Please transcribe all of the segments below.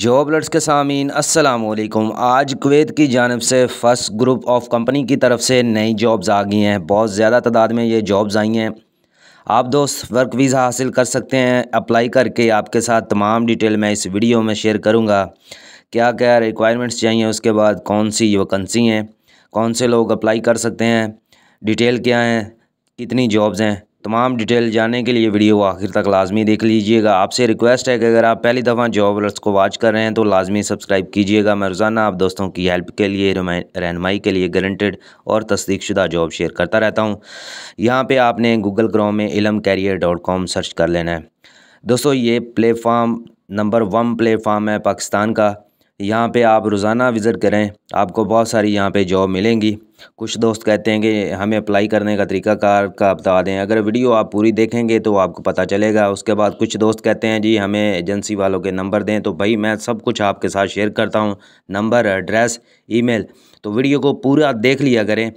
job lots के सामीन असलकुम आज कुवैत की जानब से फर्स्ट ग्रुप ऑफ कंपनी की तरफ से नई जॉब्स आ गई हैं बहुत ज़्यादा तादाद में ये जॉब्स आई हैं आप दोस्त वर्क वीज़ा हासिल कर सकते हैं अप्लाई करके आपके साथ तमाम डिटेल मैं इस वीडियो में शेयर करूँगा क्या क्या रिक्वायरमेंट्स चाहिए उसके बाद कौन सी वैकेंसी हैं कौन से लोग अप्लाई कर सकते हैं डिटेल क्या हैं कितनी जॉब्स हैं तमाम डिटेल जानने के लिए वीडियो आखिर तक लाजमी देख लीजिएगा आपसे रिक्वेस्ट है कि अगर आप पहली दफ़ा जॉब अलर्ट्स को वॉच कर रहे हैं तो लाजमी सब्सक्राइब कीजिएगा मैं रोज़ाना आप दोस्तों की हेल्प के लिए रहनमाई के लिए गारंटेड और तस्दीकशुदा जॉब शेयर करता रहता हूँ यहाँ पर आपने गूगल क्रोम में इलम कैरियर डॉट कॉम सर्च कर लेना है दोस्तों ये प्लेटफार्म नंबर वन प्लेटफार्म है पाकिस्तान का यहाँ पे आप रोज़ाना विज़िट करें आपको बहुत सारी यहाँ पे जॉब मिलेंगी कुछ दोस्त कहते हैं कि हमें अप्लाई करने का तरीका कार का बता दें अगर वीडियो आप पूरी देखेंगे तो आपको पता चलेगा उसके बाद कुछ दोस्त कहते हैं जी हमें एजेंसी वालों के नंबर दें तो भाई मैं सब कुछ आपके साथ शेयर करता हूँ नंबर एड्रेस ई तो वीडियो को पूरा देख लिया करें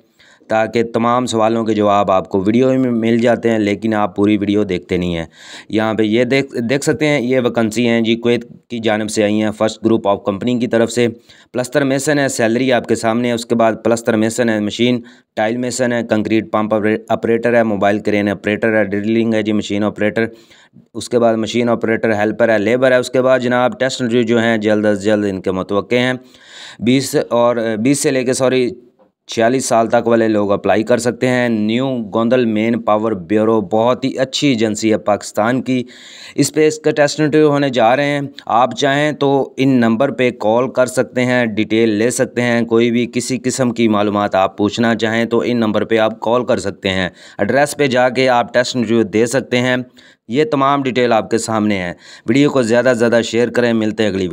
ताकि तमाम सवालों के जवाब आपको वीडियो में मिल जाते हैं लेकिन आप पूरी वीडियो देखते नहीं हैं यहाँ पे ये देख देख सकते हैं ये वैकेंसी हैं जी कोत की जानब से आई हैं फर्स्ट ग्रुप ऑफ कंपनी की तरफ से प्लस्तर मेसन है सैलरी आपके सामने है उसके बाद प्लस्तर मेसन है मशीन टाइल मेसन है कंक्रीट पम्प ऑपरेटर है मोबाइल क्रेन ऑपरेटर है ड्रिलिंग है जी मशीन ऑपरेटर उसके बाद मशीन ऑपरेटर हेल्पर है लेबर है उसके बाद जनाब टेस्ट जो हैं जल्द अज जल्द इनके मतवे हैं बीस और बीस से लेकर सॉरी छियालीस साल तक वाले लोग अप्लाई कर सकते हैं new Gondal man power bureau बहुत ही अच्छी एजेंसी है पाकिस्तान की इस पर इसके टेस्ट इंटरव्यू होने जा रहे हैं आप चाहें तो इन नंबर पे कॉल कर सकते हैं डिटेल ले सकते हैं कोई भी किसी किस्म की मालूम आप पूछना चाहें तो इन नंबर पर आप कॉल कर सकते हैं एड्रेस पर जाके आप टेस्ट इंटरव्यू दे सकते हैं ये तमाम डिटेल आपके सामने है वीडियो को ज़्यादा से ज़्यादा शेयर करें मिलते हैं अगली वीडियो